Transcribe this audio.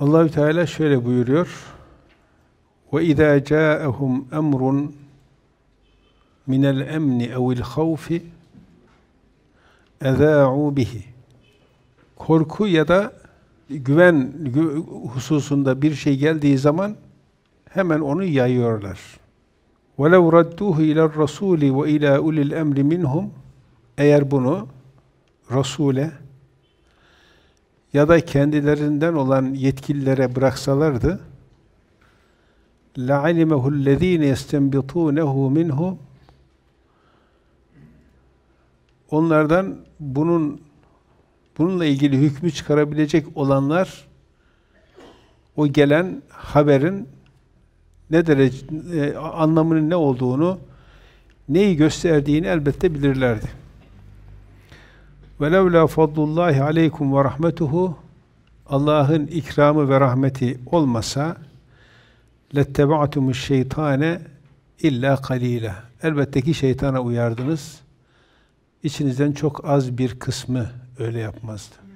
Allahü Teala şöyle buyuruyor. Ve izâ câehum emrun min el-emn ev el-havf ezâ'u bihi. Korku ya da güven hususunda bir şey geldiği zaman hemen onu yayıyorlar. وَلَوْ رَدُّهُ اِلَى الرَّسُولِ وَاِلَى اُلِ الْاَمْرِ minhum, Eğer bunu Rasule ya da kendilerinden olan yetkililere bıraksalardı لَعَلِمَهُ الَّذ۪ينَ يَسْتَنْبِطُونَهُ minhu Onlardan bunun bununla ilgili hükmü çıkarabilecek olanlar o gelen haberin ne derece e, anlamının ne olduğunu, neyi gösterdiğini elbette bilirlerdi. وَلَوْ لَا فَضْلُ اللّٰهِ عَلَيْكُمْ وَرَحْمَتُهُ Allah'ın ikramı ve rahmeti olmasa لَتَّبَعْتُمُ şeytane illa قَلِيلًا Elbette ki şeytana uyardınız. İçinizden çok az bir kısmı öyle yapmazdı.